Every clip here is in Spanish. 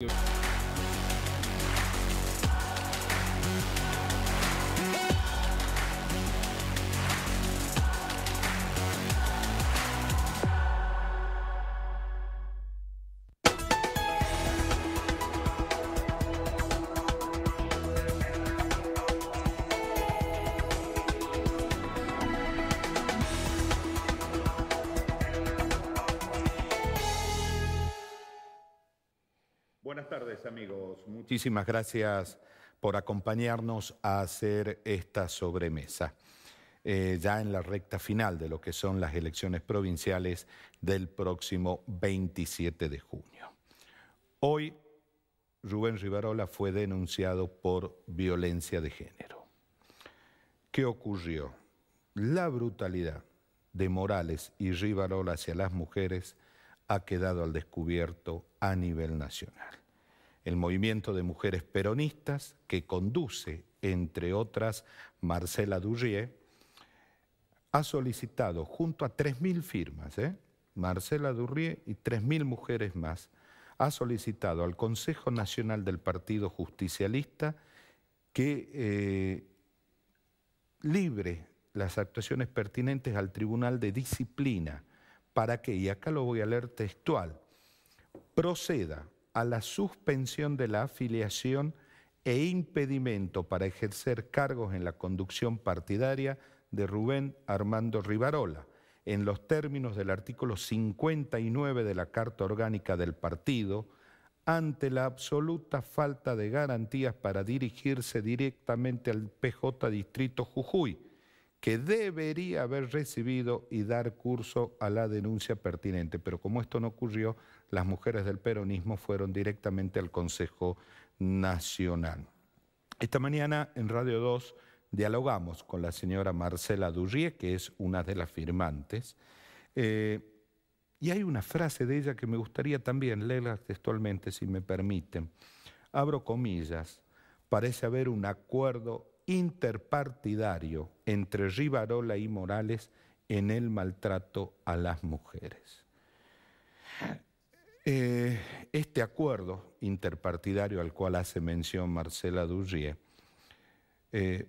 you amigos. Muchísimas gracias por acompañarnos a hacer esta sobremesa. Eh, ya en la recta final de lo que son las elecciones provinciales del próximo 27 de junio. Hoy Rubén Rivarola fue denunciado por violencia de género. ¿Qué ocurrió? La brutalidad de Morales y Rivarola hacia las mujeres ha quedado al descubierto a nivel nacional el movimiento de mujeres peronistas que conduce, entre otras, Marcela Durrié, ha solicitado junto a 3.000 firmas, ¿eh? Marcela Durrier y 3.000 mujeres más, ha solicitado al Consejo Nacional del Partido Justicialista que eh, libre las actuaciones pertinentes al Tribunal de Disciplina para que, y acá lo voy a leer textual, proceda a la suspensión de la afiliación e impedimento para ejercer cargos en la conducción partidaria de Rubén Armando Rivarola, en los términos del artículo 59 de la Carta Orgánica del Partido, ante la absoluta falta de garantías para dirigirse directamente al PJ Distrito Jujuy, que debería haber recibido y dar curso a la denuncia pertinente. Pero como esto no ocurrió, las mujeres del peronismo fueron directamente al Consejo Nacional. Esta mañana en Radio 2 dialogamos con la señora Marcela Durrie, que es una de las firmantes, eh, y hay una frase de ella que me gustaría también leerla textualmente, si me permiten. Abro comillas, parece haber un acuerdo interpartidario entre Rivarola y Morales en el maltrato a las mujeres. Eh, este acuerdo interpartidario al cual hace mención Marcela Durrier eh,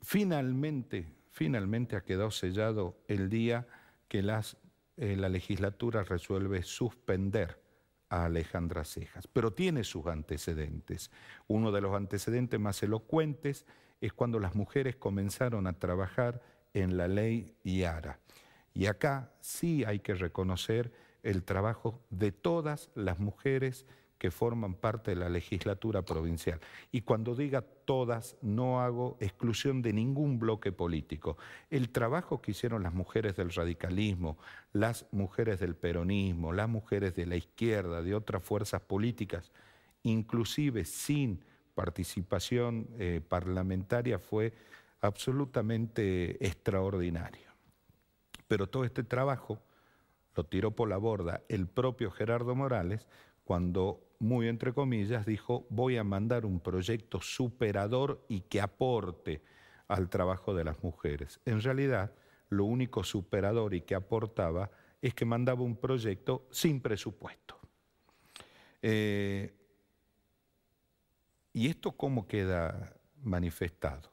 finalmente, finalmente ha quedado sellado el día que eh, la legislatura resuelve suspender a Alejandra Cejas, pero tiene sus antecedentes. Uno de los antecedentes más elocuentes es cuando las mujeres comenzaron a trabajar en la ley IARA. Y acá sí hay que reconocer el trabajo de todas las mujeres que forman parte de la legislatura provincial. Y cuando diga todas, no hago exclusión de ningún bloque político. El trabajo que hicieron las mujeres del radicalismo, las mujeres del peronismo, las mujeres de la izquierda, de otras fuerzas políticas, inclusive sin participación eh, parlamentaria fue absolutamente extraordinario. Pero todo este trabajo lo tiró por la borda el propio Gerardo Morales cuando, muy entre comillas, dijo voy a mandar un proyecto superador y que aporte al trabajo de las mujeres. En realidad, lo único superador y que aportaba es que mandaba un proyecto sin presupuesto. Eh, ¿Y esto cómo queda manifestado?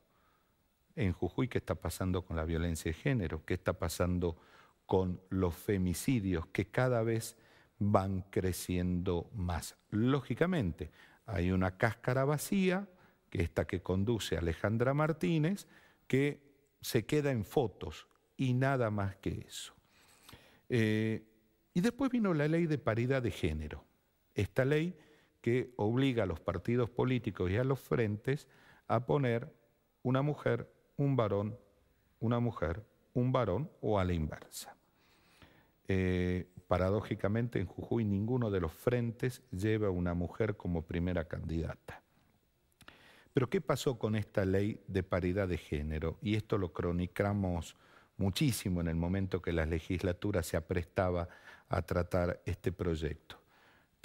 En Jujuy, ¿qué está pasando con la violencia de género? ¿Qué está pasando con los femicidios que cada vez van creciendo más? Lógicamente, hay una cáscara vacía, que esta que conduce Alejandra Martínez, que se queda en fotos y nada más que eso. Eh, y después vino la ley de paridad de género. Esta ley que obliga a los partidos políticos y a los frentes a poner una mujer, un varón, una mujer, un varón o a la inversa. Eh, paradójicamente en Jujuy ninguno de los frentes lleva una mujer como primera candidata. Pero ¿qué pasó con esta ley de paridad de género? Y esto lo cronicamos muchísimo en el momento que la legislatura se aprestaba a tratar este proyecto.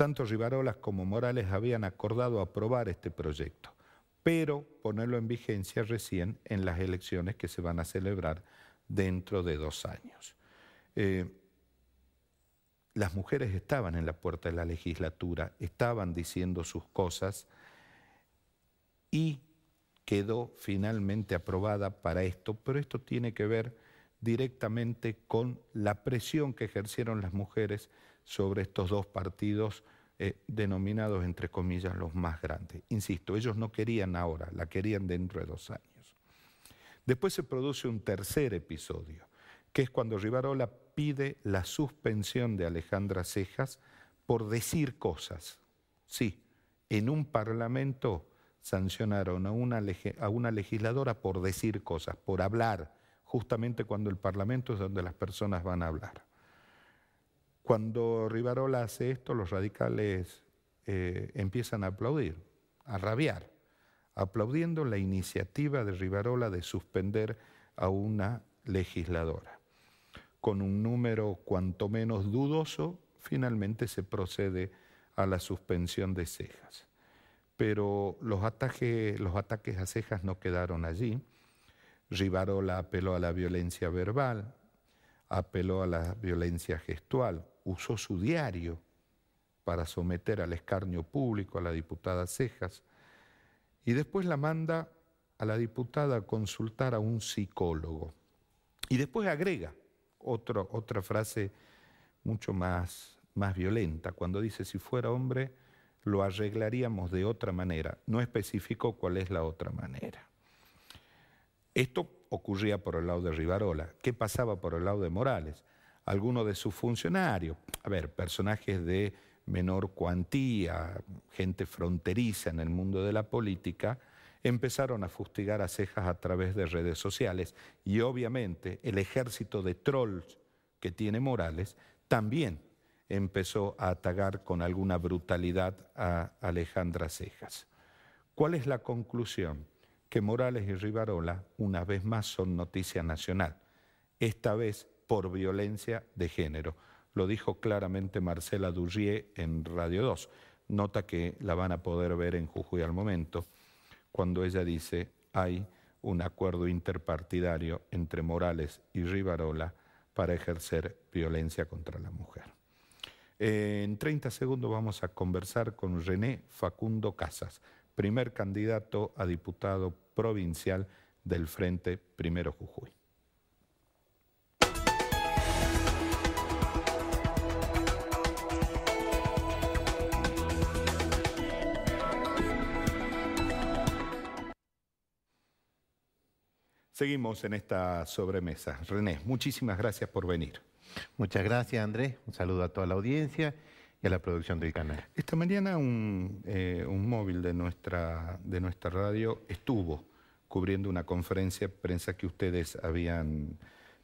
Tanto Rivarolas como Morales habían acordado aprobar este proyecto, pero ponerlo en vigencia recién en las elecciones que se van a celebrar dentro de dos años. Eh, las mujeres estaban en la puerta de la legislatura, estaban diciendo sus cosas y quedó finalmente aprobada para esto, pero esto tiene que ver directamente con la presión que ejercieron las mujeres sobre estos dos partidos eh, denominados, entre comillas, los más grandes. Insisto, ellos no querían ahora, la querían dentro de dos años. Después se produce un tercer episodio, que es cuando Rivarola pide la suspensión de Alejandra Cejas por decir cosas. Sí, en un parlamento sancionaron a una, a una legisladora por decir cosas, por hablar, justamente cuando el parlamento es donde las personas van a hablar. Cuando Rivarola hace esto, los radicales eh, empiezan a aplaudir, a rabiar, aplaudiendo la iniciativa de Rivarola de suspender a una legisladora. Con un número cuanto menos dudoso, finalmente se procede a la suspensión de cejas. Pero los, ataques, los ataques a cejas no quedaron allí. Rivarola apeló a la violencia verbal, apeló a la violencia gestual, usó su diario para someter al escarnio público a la diputada Cejas y después la manda a la diputada a consultar a un psicólogo. Y después agrega otra frase mucho más, más violenta, cuando dice, si fuera hombre, lo arreglaríamos de otra manera. No especificó cuál es la otra manera. Esto ocurría por el lado de Rivarola. ¿Qué pasaba por el lado de Morales? algunos de sus funcionarios. A ver, personajes de menor cuantía, gente fronteriza en el mundo de la política, empezaron a fustigar a cejas a través de redes sociales y obviamente el ejército de trolls que tiene Morales también empezó a atacar con alguna brutalidad a Alejandra Cejas. ¿Cuál es la conclusión? Que Morales y Rivarola, una vez más, son noticia nacional. Esta vez por violencia de género. Lo dijo claramente Marcela Durrié en Radio 2, nota que la van a poder ver en Jujuy al momento, cuando ella dice, hay un acuerdo interpartidario entre Morales y Rivarola para ejercer violencia contra la mujer. En 30 segundos vamos a conversar con René Facundo Casas, primer candidato a diputado provincial del Frente Primero Jujuy. Seguimos en esta sobremesa. René, muchísimas gracias por venir. Muchas gracias, Andrés. Un saludo a toda la audiencia y a la producción del canal. Esta mañana eh, un, móvil de nuestra, de nuestra radio estuvo cubriendo una conferencia de prensa que ustedes habían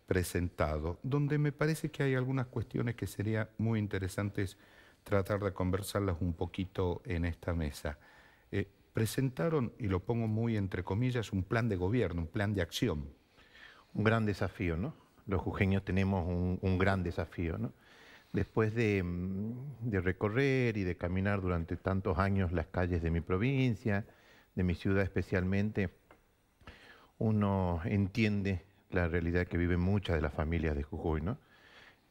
presentado, donde me parece que hay algunas cuestiones que sería muy interesantes tratar de conversarlas un poquito en esta mesa. Eh, presentaron, y lo pongo muy entre comillas, un plan de gobierno, un plan de acción. Un gran desafío, ¿no? Los jujeños tenemos un, gran desafío, ¿no? Después mm, de, recorrer y de caminar durante tantos años las calles de mi provincia, de mi ciudad especialmente, uno entiende la realidad que viven muchas de las familias de Jujuy, ¿no?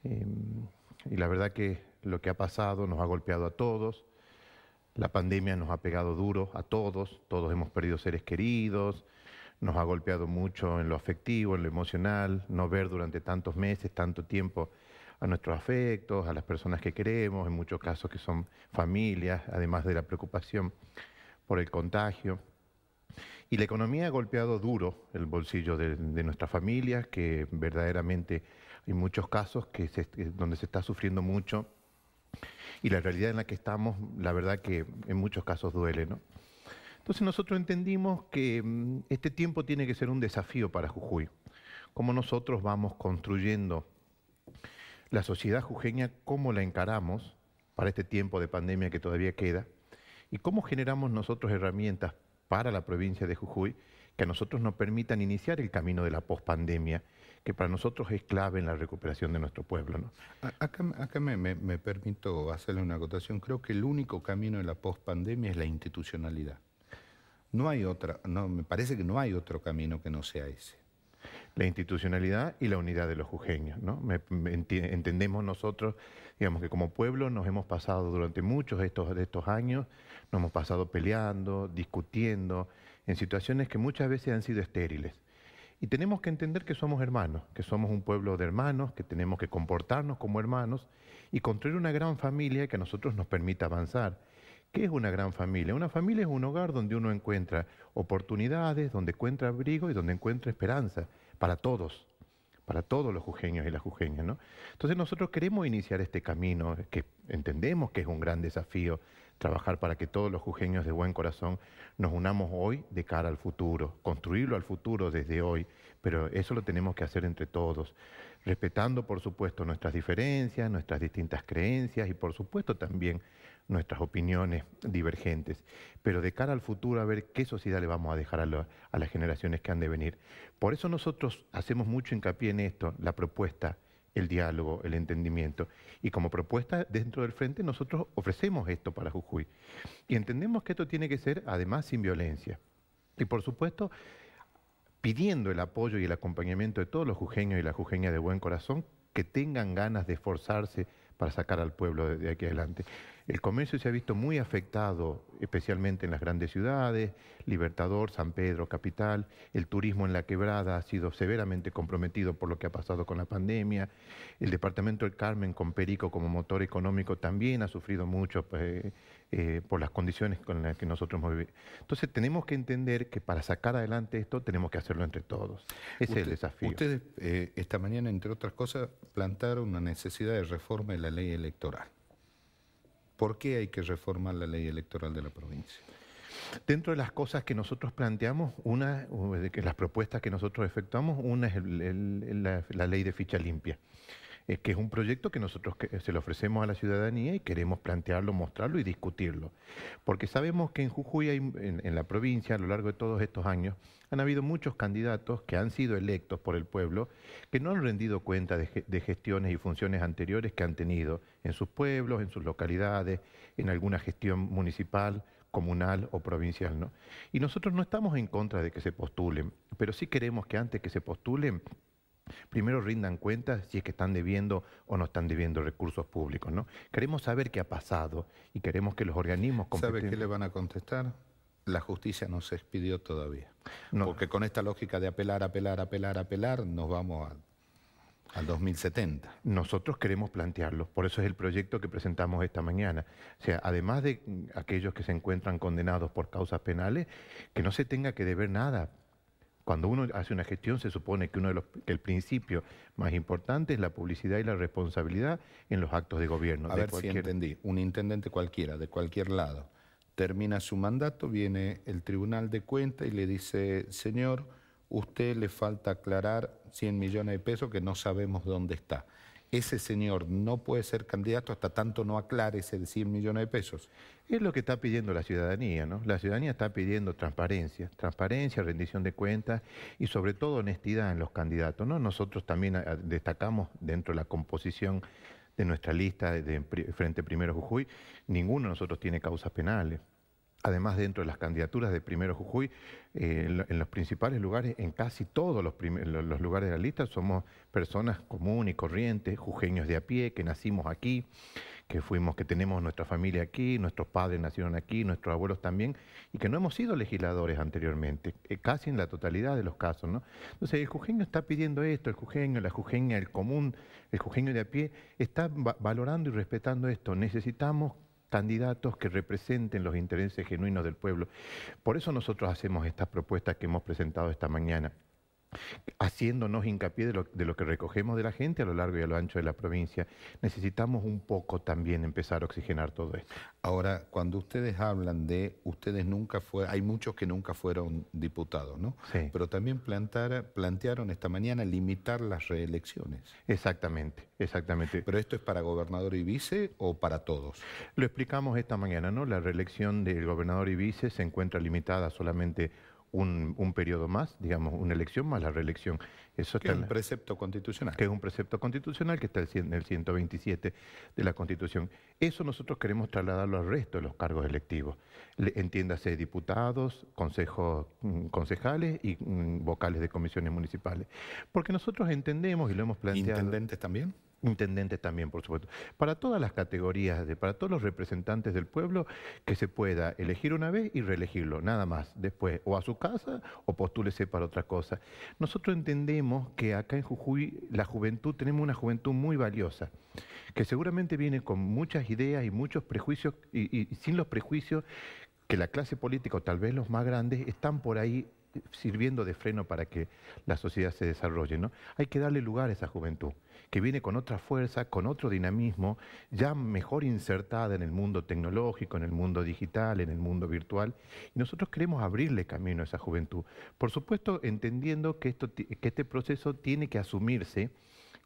Em, y la verdad que lo que ha pasado nos ha golpeado a todos, la pandemia nos ha pegado duro a todos, todos hemos perdido seres queridos, nos ha golpeado mucho en lo afectivo, en lo emocional, no ver durante tantos meses, tanto tiempo a nuestros afectos, a las personas que queremos, en muchos casos que son familias, además de la preocupación por el contagio. Y la economía ha golpeado duro el bolsillo de, nuestras familias, que verdaderamente hay muchos casos que eh, donde se está sufriendo mucho y la realidad en la que estamos, la verdad que en muchos casos duele, ¿no? Entonces nosotros entendimos que mm, este tiempo tiene que ser un desafío para Jujuy, cómo nosotros vamos construyendo la sociedad jujeña, cómo la encaramos para este tiempo de pandemia que todavía queda y cómo generamos nosotros herramientas para la provincia de Jujuy que a nosotros nos permitan iniciar el camino de la pospandemia que para nosotros es clave en la recuperación de nuestro pueblo. ¿no? Acá, me, permito hacerle una acotación. Creo que el único camino de la pospandemia es la institucionalidad. No hay otra, no, me parece que no hay otro camino que no sea ese. La institucionalidad y la unidad de los jujeños. ¿no? entendemos nosotros, digamos que como pueblo nos hemos pasado durante muchos estos, de estos años, nos hemos pasado peleando, discutiendo, en situaciones que muchas veces han sido estériles y tenemos que entender que somos hermanos, que somos un pueblo de hermanos, que tenemos que comportarnos como hermanos y construir una gran familia que a nosotros nos permita avanzar. ¿Qué es una gran familia? Una familia es un hogar donde uno encuentra oportunidades, donde encuentra abrigo y donde encuentra esperanza para todos, para todos los jujeños y las jujeñas. ¿no? Entonces nosotros queremos iniciar este camino, que entendemos que es un gran desafío trabajar para que todos los jujeños de buen corazón nos unamos hoy de cara al futuro, construirlo al futuro desde hoy, pero eso lo tenemos que hacer entre todos, respetando por supuesto nuestras diferencias, nuestras distintas creencias y por supuesto también nuestras opiniones divergentes, pero de cara al futuro a ver qué sociedad le vamos a dejar a, las generaciones que han de venir. Por eso nosotros hacemos mucho hincapié en esto, la propuesta el diálogo, el entendimiento. Y como propuesta dentro del frente nosotros ofrecemos esto para Jujuy. Y entendemos que esto tiene que ser además sin violencia. Y por supuesto, pidiendo el apoyo y el acompañamiento de todos los jujeños y las jujeñas de buen corazón que tengan ganas de esforzarse para sacar al pueblo de, aquí adelante. El comercio se ha visto muy afectado, especialmente en las grandes ciudades, Libertador, San Pedro, Capital, el turismo en la quebrada ha sido severamente comprometido por lo que ha pasado con la pandemia, el Departamento del Carmen con Perico como motor económico también ha sufrido mucho pues, eh, eh, por las condiciones con las que nosotros hemos vivido. Entonces tenemos que entender que para sacar adelante esto tenemos que hacerlo entre todos. Ese es el desafío. Ustedes eh, esta mañana, entre otras cosas, plantaron la necesidad de reforma de la ley electoral. ¿Por qué hay que reformar la ley electoral de la provincia? Dentro de las cosas que nosotros planteamos, una de las propuestas que nosotros efectuamos, una es la, ley de ficha limpia es que es un proyecto que nosotros eh, se lo ofrecemos a la ciudadanía y queremos plantearlo, mostrarlo y discutirlo. Porque sabemos que en Jujuy, en, la provincia, a lo largo de todos estos años, han habido muchos candidatos que han sido electos por el pueblo, que no han rendido cuenta de, gestiones y funciones anteriores que han tenido en sus pueblos, en sus localidades, en alguna gestión municipal, comunal o provincial. ¿no? Y nosotros no estamos en contra de que se postulen, pero sí queremos que antes que se postulen primero rindan cuentas si es que están debiendo o no están debiendo recursos públicos, ¿no? Queremos saber qué ha pasado y queremos que los organismos competentes... ¿Sabe qué le van a contestar? La justicia no se expidió todavía. Porque con esta lógica de apelar, apelar, apelar, apelar, nos vamos al 2070. Nosotros queremos plantearlo, por eso es el proyecto que presentamos esta mañana. O sea, además de aquellos que se encuentran condenados por causas penales, que no se tenga que deber nada cuando uno hace una gestión se supone que uno de los el principio más importante es la publicidad y la responsabilidad en los actos de gobierno. A ver si entendí. Un intendente cualquiera, de cualquier lado, termina su mandato, viene el Tribunal de Cuentas y le dice, señor, usted le falta aclarar 100 millones de pesos que no sabemos dónde está ese señor no puede ser candidato hasta tanto no aclare ese 100 millones de pesos. Es lo que está pidiendo la ciudadanía, ¿no? La ciudadanía está pidiendo transparencia, transparencia, rendición de cuentas y sobre todo honestidad en los candidatos, ¿no? Nosotros también ah, destacamos dentro de la composición de nuestra lista de Frente Primero Jujuy, ninguno de nosotros tiene causas penales además dentro de las candidaturas de Primero Jujuy, eh, en, los principales lugares, en casi todos los, los, lugares de la lista, somos personas comunes y corrientes, jujeños de a pie, que nacimos aquí, que fuimos, que tenemos nuestra familia aquí, nuestros padres nacieron aquí, nuestros abuelos también, y que no hemos sido legisladores anteriormente, eh, casi en la totalidad de los casos, ¿no? Entonces el jujeño está pidiendo esto, el jujeño, la jujeña, el común, el jujeño de a pie, está valorando y respetando esto. Necesitamos candidatos que representen los intereses genuinos del pueblo. Por eso nosotros hacemos estas propuestas que hemos presentado esta mañana haciéndonos hincapié de lo, que recogemos de la gente a lo largo y a lo ancho de la provincia. Necesitamos un poco también empezar a oxigenar todo esto. Ahora, cuando ustedes hablan de ustedes nunca fueron, hay muchos que nunca fueron diputados, ¿no? Sí. Pero también plantearon esta mañana limitar las reelecciones. Exactamente, exactamente. ¿Pero esto es para gobernador y vice o para todos? Lo explicamos esta mañana, ¿no? La reelección del gobernador y vice se encuentra limitada solamente un, un, periodo más, digamos, una elección más la reelección. Eso que es un precepto constitucional. Que es un precepto constitucional que está en el 127 de la Constitución. Eso nosotros queremos trasladarlo al resto de los cargos electivos. entiéndase diputados, consejos, mm, concejales y mm, vocales de comisiones municipales. Porque nosotros entendemos y lo hemos planteado. ¿Intendentes también? intendente también, por supuesto, para todas las categorías, para todos los representantes del pueblo, que se pueda elegir una vez y reelegirlo, nada más, después, o a su casa o postúlese para otra cosa. Nosotros entendemos que acá en Jujuy la juventud, tenemos una juventud muy valiosa, que seguramente viene con muchas ideas y muchos prejuicios, y, sin los prejuicios que la clase política, o tal vez los más grandes, están por ahí sirviendo de freno para que la sociedad se desarrolle. ¿no? Hay que darle lugar a esa juventud que viene con otra fuerza, con otro dinamismo, ya mejor insertada en el mundo tecnológico, en el mundo digital, en el mundo virtual. Y nosotros queremos abrirle camino a esa juventud. Por supuesto, entendiendo que, que este proceso tiene que asumirse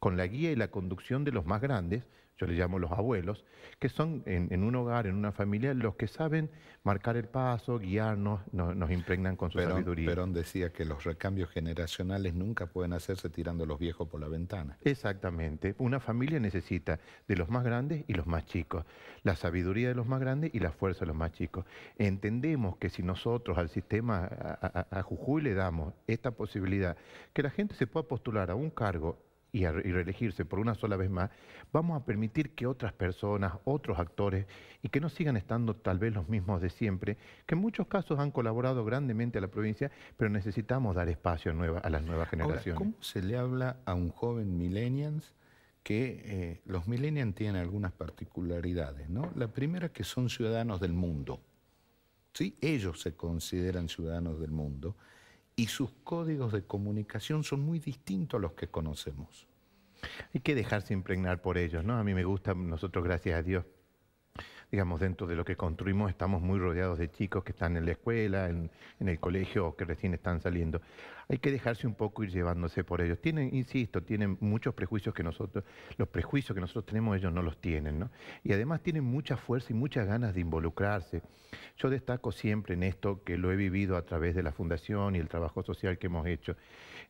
con la guía y la conducción de los más grandes, yo les llamo los abuelos, que son en, un hogar, en una familia, los que saben marcar el paso, guiarnos, nos impregnan con su sabiduría. Perón decía que los recambios generacionales nunca pueden hacerse tirando a los viejos por la ventana. Exactamente. Una familia necesita de los más grandes y los más chicos, la sabiduría de los más grandes y la fuerza de los más chicos. Entendemos que si nosotros al sistema, a Jujuy le damos esta posibilidad, que la gente se pueda postular a un cargo y, reelegirse por una sola vez más, vamos a permitir que otras personas, otros actores, y que no sigan estando tal vez los mismos de siempre, que en muchos casos han colaborado grandemente a la provincia, pero necesitamos dar espacio a, nueva, a las nuevas generaciones. ¿Cómo se le habla a un joven millennials? que eh, los millennials tienen algunas particularidades, ¿no? La primera que son ciudadanos del mundo, ¿sí? Ellos se consideran ciudadanos del mundo y sus códigos de comunicación son muy distintos a los que conocemos. Hay que dejarse impregnar por ellos, ¿no? A mí me gusta, nosotros gracias a Dios digamos, dentro de lo que construimos estamos muy rodeados de chicos que están en la escuela, en, el colegio o que recién están saliendo. Hay que dejarse un poco ir llevándose por ellos. Tienen, insisto, tienen muchos prejuicios que nosotros, los prejuicios que nosotros tenemos ellos no los tienen, ¿no? Y además tienen mucha fuerza y muchas ganas de involucrarse. Yo destaco siempre en esto que lo he vivido a través de la fundación y el trabajo social que hemos hecho.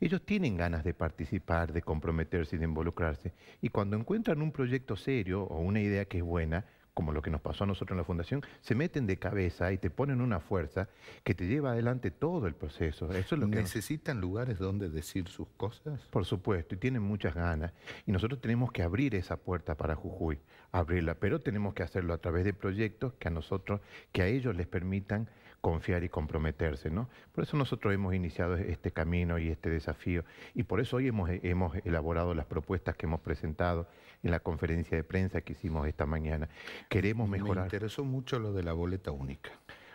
Ellos tienen ganas de participar, de comprometerse y de involucrarse. Y cuando encuentran un proyecto serio o una idea que es buena, como lo que nos pasó a nosotros en la fundación, se meten de cabeza y te ponen una fuerza que te lleva adelante todo el proceso. Eso lo necesitan lugares donde decir sus cosas. Por supuesto, y tienen muchas ganas. Y nosotros tenemos que abrir esa puerta para Jujuy, abrirla, pero tenemos que hacerlo a través de proyectos que a nosotros, que a ellos les permitan confiar y comprometerse. ¿no? Por eso nosotros hemos iniciado este camino y este desafío y por eso hoy hemos, hemos elaborado las propuestas que hemos presentado en la conferencia de prensa que hicimos esta mañana. Queremos mejorar. Me interesó mucho lo de la boleta única.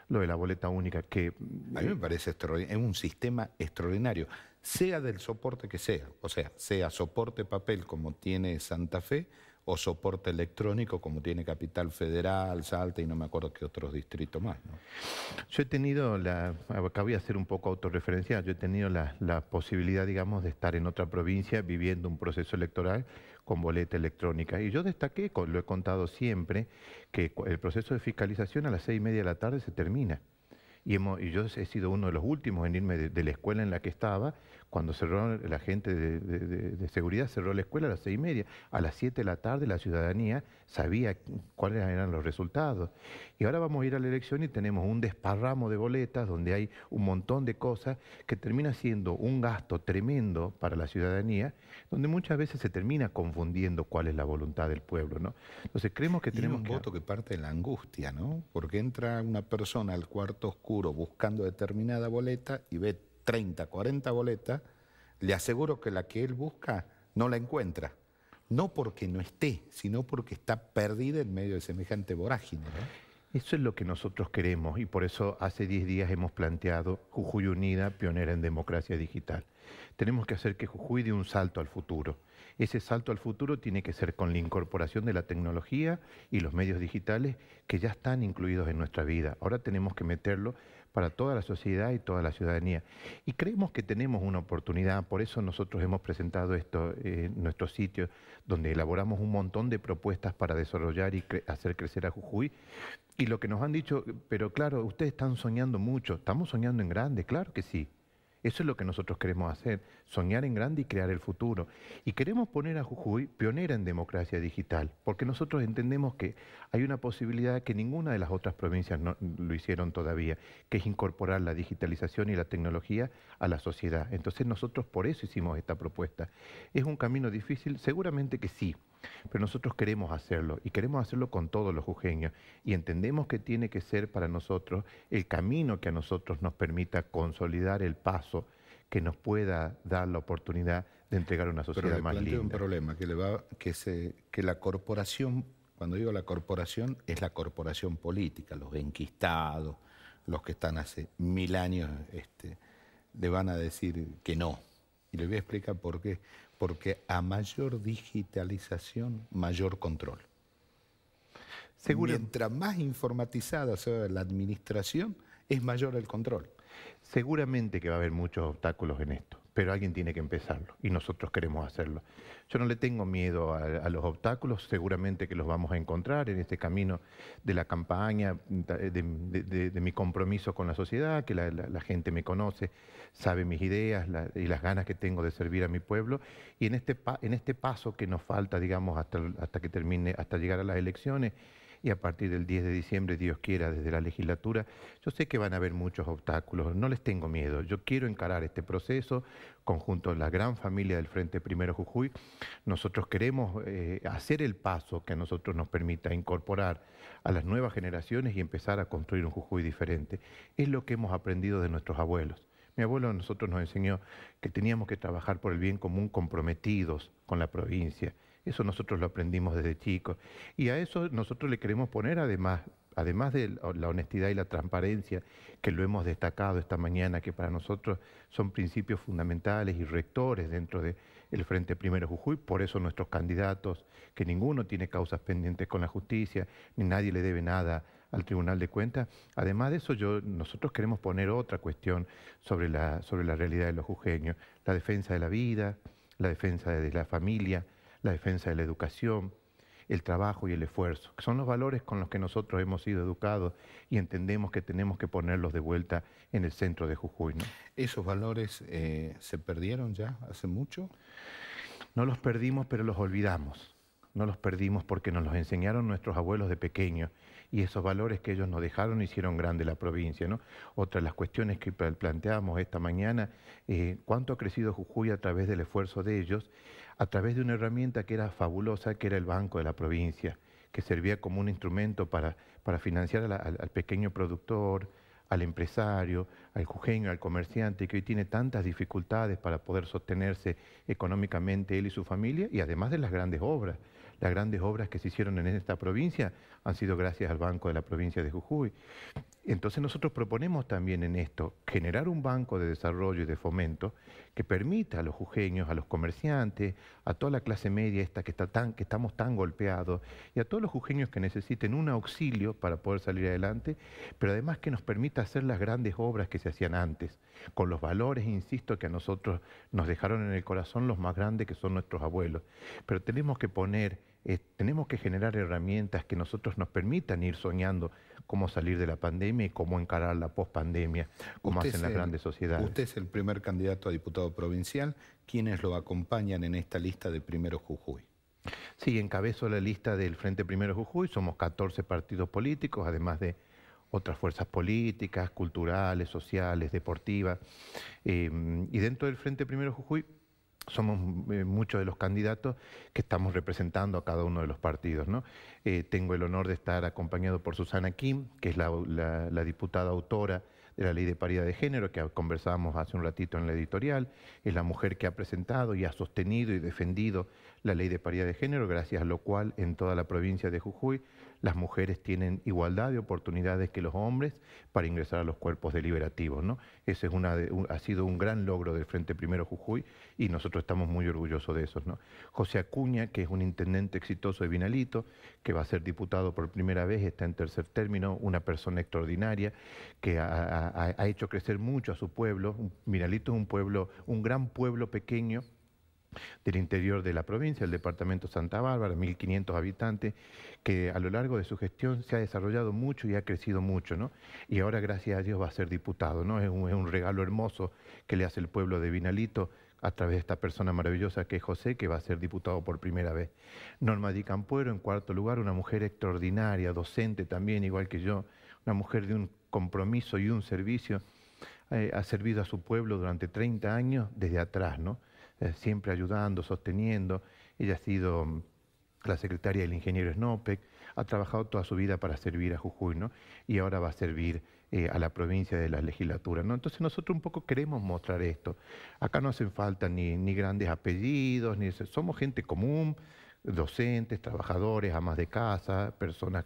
Lo de la boleta única, que... A mí me eh, parece extraordinario, es un sistema extraordinario, sea del soporte que sea, o sea, sea soporte papel como tiene Santa Fe, o soporte electrónico, como tiene Capital Federal, Salta y no me acuerdo qué otros distritos más. Yo he tenido la, acá voy a hacer un poco autorreferencial, yo he tenido la, posibilidad, digamos, de estar en otra provincia viviendo un proceso electoral con boleta electrónica. Y yo destaqué, lo he contado siempre, que el proceso de fiscalización a las seis y media de la tarde se termina. Y, yo he sido uno de los últimos en irme de la escuela en la que estaba cuando cerró la gente de, seguridad, cerró la escuela a las seis y media. A las siete de la tarde la ciudadanía sabía cuáles eran los resultados. Y ahora vamos a ir a la elección y tenemos un desparramo de boletas donde hay un montón de cosas que termina siendo un gasto tremendo para la ciudadanía, donde muchas veces se termina confundiendo cuál es la voluntad del pueblo. ¿no? Entonces creemos que tenemos... Y un voto que parte de la angustia, ¿no? Porque entra una persona al cuarto oscuro buscando determinada boleta y ve 30, 40 boletas, le aseguro que la que él busca no la encuentra. No porque no esté, sino porque está perdida en medio de semejante vorágine. Eso es lo que nosotros queremos y por eso hace 10 días hemos planteado Jujuy Unida, pionera en democracia digital. Tenemos que hacer que Jujuy dé un salto al futuro. Ese salto al futuro tiene que ser con la incorporación de la tecnología y los medios digitales que ya están incluidos en nuestra vida. Ahora tenemos que meterlo para toda la sociedad y toda la ciudadanía. Y creemos que tenemos una oportunidad, por eso nosotros hemos presentado esto en eh, nuestro sitio, donde elaboramos un montón de propuestas para desarrollar y hacer crecer a Jujuy. Y lo que nos han dicho, pero claro, ustedes están soñando mucho, estamos soñando en grande, claro que sí, eso es lo que nosotros queremos hacer, soñar en grande y crear el futuro. Y queremos poner a Jujuy pionera en democracia digital, porque nosotros entendemos que hay una posibilidad que ninguna de las otras provincias no, lo hicieron todavía, que es incorporar la digitalización y la tecnología a la sociedad. Entonces nosotros por eso hicimos esta propuesta. ¿Es un camino difícil? Seguramente que sí. Pero nosotros queremos hacerlo y queremos hacerlo con todos los jujeños y entendemos que tiene que ser para nosotros el camino que a nosotros nos permita consolidar el paso que nos pueda dar la oportunidad de entregar una sociedad Pero más linda. un problema que le va que se que la corporación, cuando digo la corporación es la corporación política, los enquistados, los que están hace mil años este, le van a decir que no. Y le voy a explicar por qué porque a mayor digitalización, mayor control. Seguro. Mientras más informatizada sea la administración, es mayor el control. Seguramente que va a haber muchos obstáculos en esto pero alguien tiene que empezarlo y nosotros queremos hacerlo. Yo no le tengo miedo a, los obstáculos, seguramente que los vamos a encontrar en este camino de la campaña, eh, de, mi compromiso con la sociedad, que la, gente me conoce, sabe mis ideas y las ganas que tengo de servir a mi pueblo. Y en este, en este paso que nos falta, digamos, hasta, hasta que termine, hasta llegar a las elecciones, y a partir del 10 de diciembre, Dios quiera, desde la legislatura, yo sé que van a haber muchos obstáculos, no les tengo miedo, yo quiero encarar este proceso conjunto de la gran familia del Frente Primero Jujuy, nosotros queremos eh, hacer el paso que a nosotros nos permita incorporar a las nuevas generaciones y empezar a construir un Jujuy diferente. Es lo que hemos aprendido de nuestros abuelos. Mi abuelo a nosotros nos enseñó que teníamos que trabajar por el bien común comprometidos con la provincia, eso nosotros lo aprendimos desde chicos. Y a eso nosotros le queremos poner además, además de la honestidad y la transparencia, que lo hemos destacado esta mañana, que para nosotros son principios fundamentales y rectores dentro del Frente Primero Jujuy, por eso nuestros candidatos, que ninguno tiene causas pendientes con la justicia, ni nadie le debe nada al Tribunal de Cuentas. Además de eso, yo, nosotros queremos poner otra cuestión sobre la, sobre la realidad de los jujeños, la defensa de la vida, la defensa de la familia, la defensa de la educación, el trabajo y el esfuerzo, que son los valores con los que nosotros hemos sido educados y entendemos que tenemos que ponerlos de vuelta en el centro de Jujuy. ¿Esos valores eh, se perdieron ya hace mucho? No los perdimos, pero los olvidamos. No los perdimos porque nos los enseñaron nuestros abuelos de pequeños y esos valores que ellos nos dejaron hicieron grande la provincia. ¿no? Otra de las cuestiones que planteamos esta mañana, eh, cuánto ha crecido Jujuy a través del esfuerzo de ellos, a través de una herramienta que era fabulosa, que era el Banco de la Provincia, que servía como un instrumento para, financiar al pequeño productor, al empresario, al jujeño, al comerciante, que hoy tiene tantas dificultades para poder sostenerse económicamente él y su familia, y además de las grandes obras. Las grandes obras que se hicieron en esta provincia han sido gracias al Banco de la provincia de Jujuy. Entonces nosotros proponemos también en esto generar un banco de desarrollo y de fomento que permita a los jujeños, a los comerciantes, a toda la clase media esta que, está tan, que estamos tan golpeados y a todos los jujeños que necesiten un auxilio para poder salir adelante, pero además que nos permita hacer las grandes obras que se hacían antes, con los valores, insisto, que a nosotros nos dejaron en el corazón los más grandes que son nuestros abuelos. Pero tenemos que poner eh, tenemos que generar herramientas que nosotros nos permitan ir soñando cómo salir de la pandemia y cómo encarar la pospandemia, como hacen las grandes sociedades. Usted es el primer candidato a diputado provincial. ¿Quiénes lo acompañan en esta lista de Primero Jujuy? Sí, encabezo la lista del Frente Primero Jujuy. Somos 14 partidos políticos, además de otras fuerzas políticas, culturales, sociales, deportivas. Eh, y dentro del Frente Primero Jujuy somos eh, muchos de los candidatos que estamos representando a cada uno de los partidos. ¿no? Eh, tengo el honor de estar acompañado por Susana Kim, que es la diputada autora de la ley de paridad de género, que conversábamos hace un ratito en la editorial, es la mujer que ha presentado y ha sostenido y defendido la ley de paridad de género, gracias a lo cual en toda la provincia de Jujuy las mujeres tienen igualdad de oportunidades que los hombres para ingresar a los cuerpos deliberativos. ¿no? Ese es una ha sido un gran logro del Frente Primero Jujuy y nosotros estamos muy orgullosos de eso. ¿no? José Acuña, que es un intendente exitoso de Vinalito, que va a ser diputado por primera vez, está en tercer término, una persona extraordinaria que ha ha, hecho crecer mucho a su pueblo. Vinalito es un pueblo, un gran pueblo pequeño del interior de la provincia, el departamento Santa Bárbara, 1.500 habitantes, que a lo largo de su gestión se ha desarrollado mucho y ha crecido mucho, ¿no? Y ahora, gracias a Dios, va a ser diputado, ¿no? Es un, es un regalo hermoso que le hace el pueblo de Vinalito a través de esta persona maravillosa que es José, que va a ser diputado por primera vez. Norma Di Campuero, en cuarto lugar, una mujer extraordinaria, docente también, igual que yo, una mujer de un compromiso y un servicio. Eh, ha servido a su pueblo durante 30 años desde atrás, ¿no? Eh, siempre ayudando, sosteniendo. Ella ha sido mm, la secretaria del ingeniero Snopec, ha trabajado toda su vida para servir a Jujuy, ¿no? Y ahora va a servir eh, a la provincia de la legislatura, ¿no? Entonces nosotros un poco queremos mostrar esto. Acá no hacen falta ni, ni grandes apellidos, ni somos gente común, docentes, trabajadores, amas de casa, personas,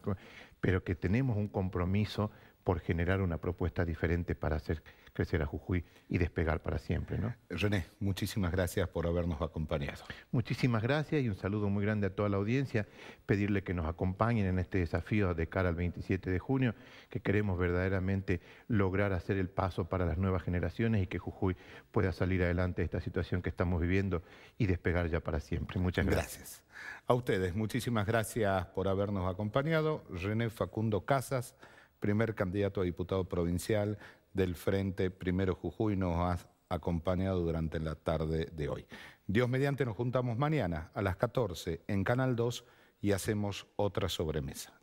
pero que tenemos un compromiso por generar una propuesta diferente para hacer crecer a Jujuy y despegar para siempre. ¿no? René, muchísimas gracias por habernos acompañado. Muchísimas gracias y un saludo muy grande a toda la audiencia. Pedirle que nos acompañen en este desafío de cara al 27 de junio, que queremos verdaderamente lograr hacer el paso para las nuevas generaciones y que Jujuy pueda salir adelante de esta situación que estamos viviendo y despegar ya para siempre. Muchas gracias. gracias. A ustedes, muchísimas gracias por habernos acompañado. René Facundo Casas, primer candidato a diputado provincial del Frente Primero Jujuy nos ha acompañado durante la tarde de hoy. Dios mediante nos juntamos mañana a las 14 en Canal 2 y hacemos otra sobremesa.